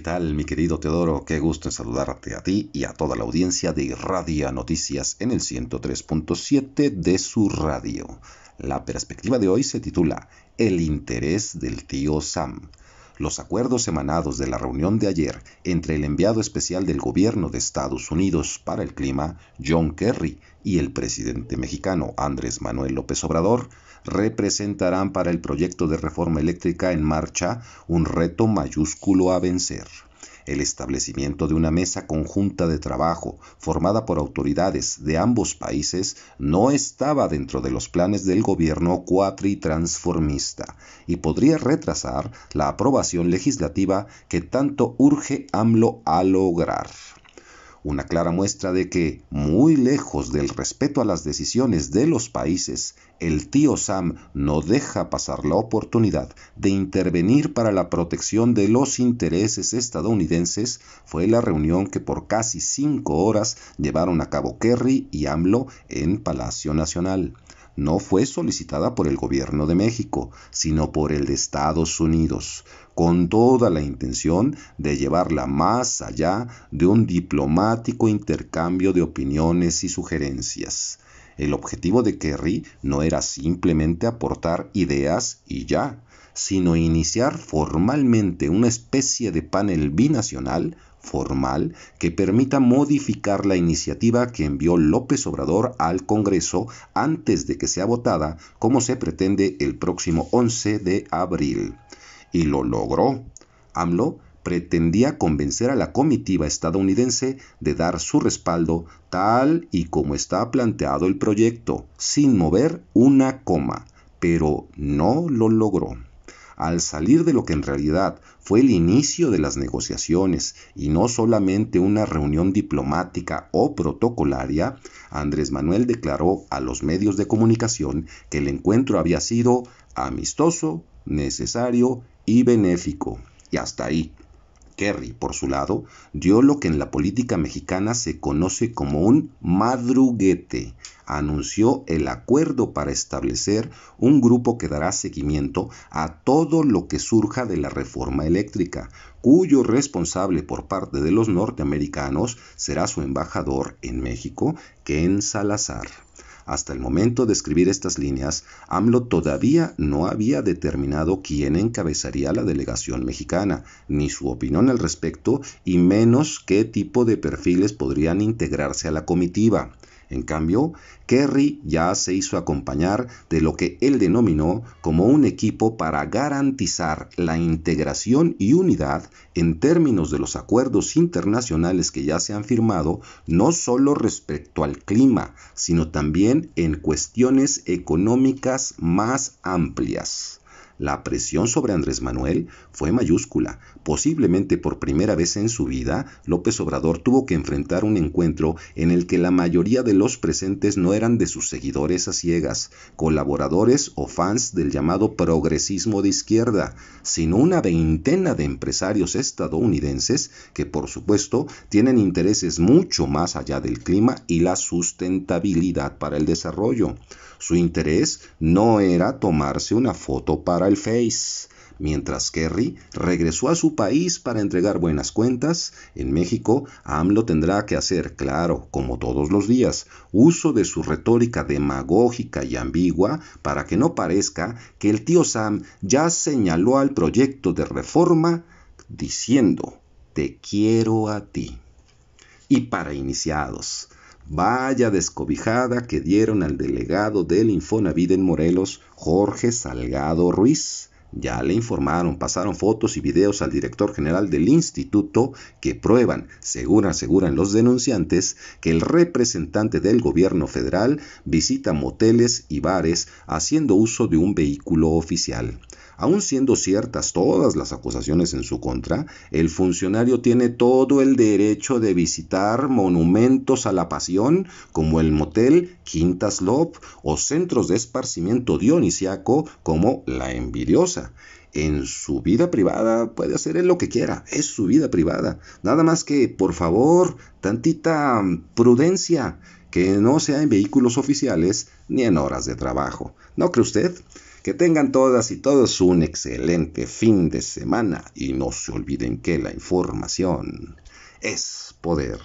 ¿Qué tal, mi querido Teodoro? Qué gusto en saludarte a ti y a toda la audiencia de Radio Noticias en el 103.7 de su radio. La perspectiva de hoy se titula El interés del tío Sam los acuerdos emanados de la reunión de ayer entre el enviado especial del gobierno de Estados Unidos para el clima, John Kerry, y el presidente mexicano Andrés Manuel López Obrador, representarán para el proyecto de reforma eléctrica en marcha un reto mayúsculo a vencer el establecimiento de una mesa conjunta de trabajo formada por autoridades de ambos países no estaba dentro de los planes del gobierno cuatritransformista y podría retrasar la aprobación legislativa que tanto urge AMLO a lograr una clara muestra de que, muy lejos del respeto a las decisiones de los países, el tío Sam no deja pasar la oportunidad de intervenir para la protección de los intereses estadounidenses, fue la reunión que por casi cinco horas llevaron a cabo Kerry y AMLO en Palacio Nacional no fue solicitada por el gobierno de México, sino por el de Estados Unidos, con toda la intención de llevarla más allá de un diplomático intercambio de opiniones y sugerencias. El objetivo de Kerry no era simplemente aportar ideas y ya, sino iniciar formalmente una especie de panel binacional formal que permita modificar la iniciativa que envió López Obrador al Congreso antes de que sea votada, como se pretende el próximo 11 de abril. Y lo logró. AMLO pretendía convencer a la comitiva estadounidense de dar su respaldo tal y como está planteado el proyecto, sin mover una coma, pero no lo logró al salir de lo que en realidad fue el inicio de las negociaciones y no solamente una reunión diplomática o protocolaria, Andrés Manuel declaró a los medios de comunicación que el encuentro había sido amistoso, necesario y benéfico. Y hasta ahí. Kerry, por su lado, dio lo que en la política mexicana se conoce como un madruguete. Anunció el acuerdo para establecer un grupo que dará seguimiento a todo lo que surja de la reforma eléctrica, cuyo responsable por parte de los norteamericanos será su embajador en México, Ken Salazar. Hasta el momento de escribir estas líneas, AMLO todavía no había determinado quién encabezaría la delegación mexicana, ni su opinión al respecto, y menos qué tipo de perfiles podrían integrarse a la comitiva. En cambio, Kerry ya se hizo acompañar de lo que él denominó como un equipo para garantizar la integración y unidad en términos de los acuerdos internacionales que ya se han firmado, no solo respecto al clima, sino también en cuestiones económicas más amplias. La presión sobre Andrés Manuel fue mayúscula. Posiblemente por primera vez en su vida, López Obrador tuvo que enfrentar un encuentro en el que la mayoría de los presentes no eran de sus seguidores a ciegas, colaboradores o fans del llamado progresismo de izquierda, sino una veintena de empresarios estadounidenses que por supuesto tienen intereses mucho más allá del clima y la sustentabilidad para el desarrollo. Su interés no era tomarse una foto para el Face. Mientras Kerry regresó a su país para entregar buenas cuentas, en México AMLO tendrá que hacer, claro, como todos los días, uso de su retórica demagógica y ambigua para que no parezca que el tío Sam ya señaló al proyecto de reforma diciendo, te quiero a ti. Y para iniciados, Vaya descobijada que dieron al delegado del Infonavit en Morelos, Jorge Salgado Ruiz. Ya le informaron, pasaron fotos y videos al director general del instituto que prueban, según aseguran los denunciantes, que el representante del gobierno federal visita moteles y bares haciendo uso de un vehículo oficial. Aun siendo ciertas todas las acusaciones en su contra, el funcionario tiene todo el derecho de visitar monumentos a la pasión como el motel Quintas o centros de esparcimiento dionisiaco como La Envidiosa en su vida privada puede hacer él lo que quiera, es su vida privada. Nada más que, por favor, tantita mm, prudencia que no sea en vehículos oficiales ni en horas de trabajo. ¿No cree usted? Que tengan todas y todos un excelente fin de semana y no se olviden que la información es poder.